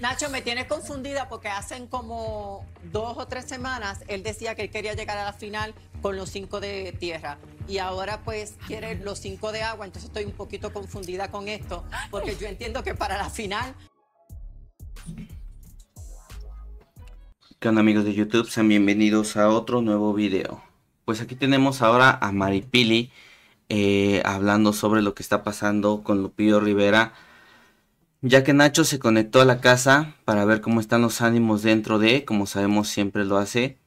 Nacho, me tiene confundida porque hace como dos o tres semanas él decía que quería llegar a la final con los cinco de tierra y ahora pues quiere los cinco de agua, entonces estoy un poquito confundida con esto porque yo entiendo que para la final... ¿Qué amigos de YouTube? Sean bienvenidos a otro nuevo video. Pues aquí tenemos ahora a Maripili eh, hablando sobre lo que está pasando con Lupillo Rivera ya que Nacho se conectó a la casa para ver cómo están los ánimos dentro de, como sabemos siempre lo hace.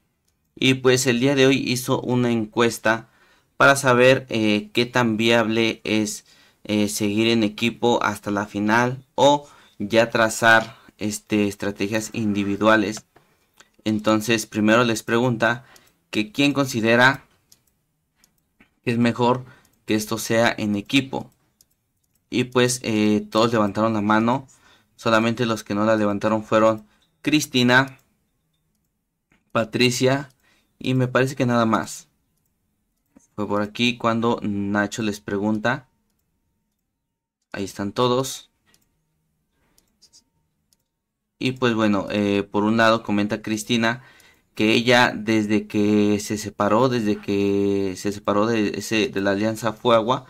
Y pues el día de hoy hizo una encuesta para saber eh, qué tan viable es eh, seguir en equipo hasta la final o ya trazar este, estrategias individuales. Entonces primero les pregunta que quién considera que es mejor que esto sea en equipo y pues eh, todos levantaron la mano. Solamente los que no la levantaron fueron Cristina, Patricia y me parece que nada más. Fue por aquí cuando Nacho les pregunta. Ahí están todos. Y pues bueno, eh, por un lado comenta Cristina que ella desde que se separó, desde que se separó de, ese, de la alianza Fuagua,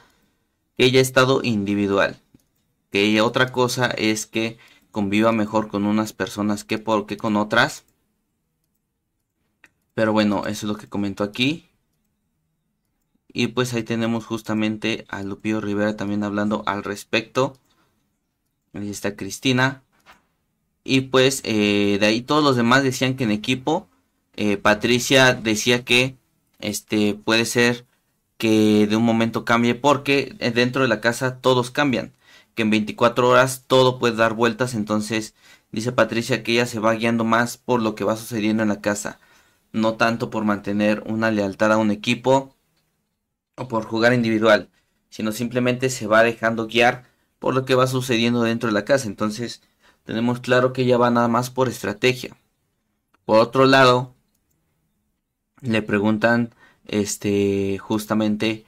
que ha estado individual. Que otra cosa es que conviva mejor con unas personas que, porque con otras. Pero bueno, eso es lo que comentó aquí. Y pues ahí tenemos justamente a Lupio Rivera también hablando al respecto. Ahí está Cristina. Y pues eh, de ahí todos los demás decían que en equipo. Eh, Patricia decía que este puede ser que de un momento cambie porque eh, dentro de la casa todos cambian, que en 24 horas todo puede dar vueltas, entonces dice Patricia que ella se va guiando más por lo que va sucediendo en la casa, no tanto por mantener una lealtad a un equipo o por jugar individual, sino simplemente se va dejando guiar por lo que va sucediendo dentro de la casa, entonces tenemos claro que ella va nada más por estrategia. Por otro lado, le preguntan este, justamente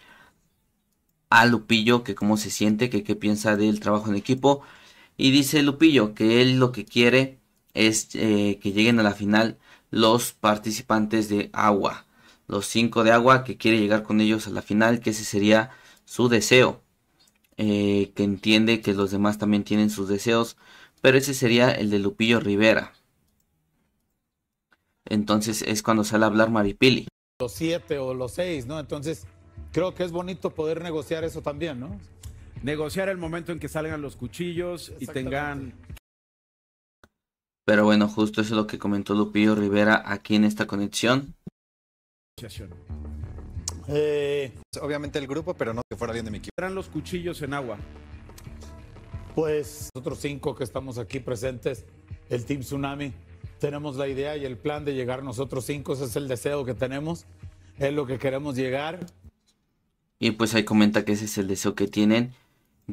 a Lupillo, que cómo se siente, que qué piensa del trabajo en equipo. Y dice Lupillo que él lo que quiere es eh, que lleguen a la final los participantes de agua, los cinco de agua que quiere llegar con ellos a la final, que ese sería su deseo. Eh, que entiende que los demás también tienen sus deseos, pero ese sería el de Lupillo Rivera. Entonces es cuando sale a hablar Maripili los siete o los seis, ¿no? Entonces, creo que es bonito poder negociar eso también, ¿no? Negociar el momento en que salgan los cuchillos y tengan... Pero bueno, justo eso es lo que comentó Lupillo Rivera aquí en esta conexión. Eh, pues, obviamente el grupo, pero no que fuera bien de mi equipo. Eran los cuchillos en agua. Pues nosotros cinco que estamos aquí presentes, el Team Tsunami, tenemos la idea y el plan de llegar nosotros cinco, ese es el deseo que tenemos, es lo que queremos llegar. Y pues ahí comenta que ese es el deseo que tienen.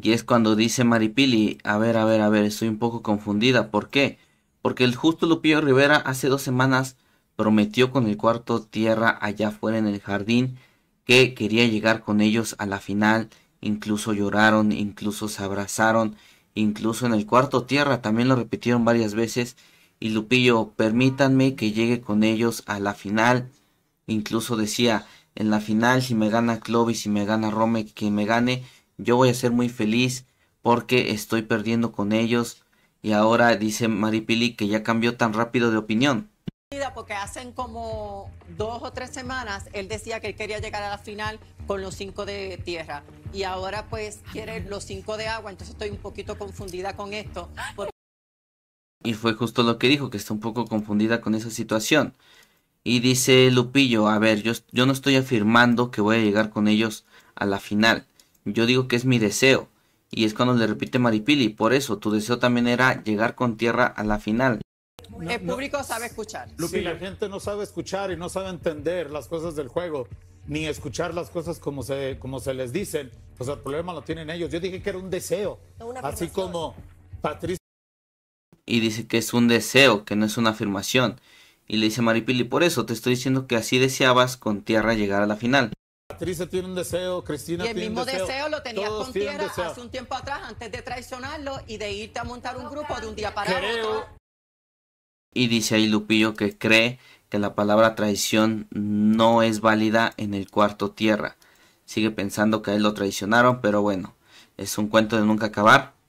Y es cuando dice Maripili, a ver, a ver, a ver, estoy un poco confundida. ¿Por qué? Porque el justo Lupillo Rivera hace dos semanas prometió con el cuarto tierra allá afuera en el jardín que quería llegar con ellos a la final. Incluso lloraron, incluso se abrazaron, incluso en el cuarto tierra también lo repitieron varias veces y Lupillo, permítanme que llegue con ellos a la final. Incluso decía, en la final, si me gana Clovis, si me gana Rome, que me gane, yo voy a ser muy feliz porque estoy perdiendo con ellos. Y ahora dice Maripili que ya cambió tan rápido de opinión. Porque hacen como dos o tres semanas él decía que quería llegar a la final con los cinco de tierra y ahora pues quiere los cinco de agua, entonces estoy un poquito confundida con esto. Y fue justo lo que dijo, que está un poco confundida con esa situación. Y dice Lupillo, a ver, yo, yo no estoy afirmando que voy a llegar con ellos a la final. Yo digo que es mi deseo. Y es cuando le repite Maripili, por eso tu deseo también era llegar con tierra a la final. el público sabe escuchar. Lupi, la gente no sabe escuchar y no sabe entender las cosas del juego, ni escuchar las cosas como se, como se les dicen. Pues el problema lo tienen ellos. Yo dije que era un deseo. Así como Patricia y dice que es un deseo, que no es una afirmación. Y le dice a Maripili, por eso te estoy diciendo que así deseabas con tierra llegar a la final. Patricia tiene un deseo, Cristina Y el mismo deseo, lo tenía con tierra hace un tiempo atrás, antes de traicionarlo y de irte a montar un grupo de un día para otro. Y dice ahí Lupillo que cree que la palabra traición no es válida en el cuarto tierra. Sigue pensando que a él lo traicionaron, pero bueno, es un cuento de nunca acabar.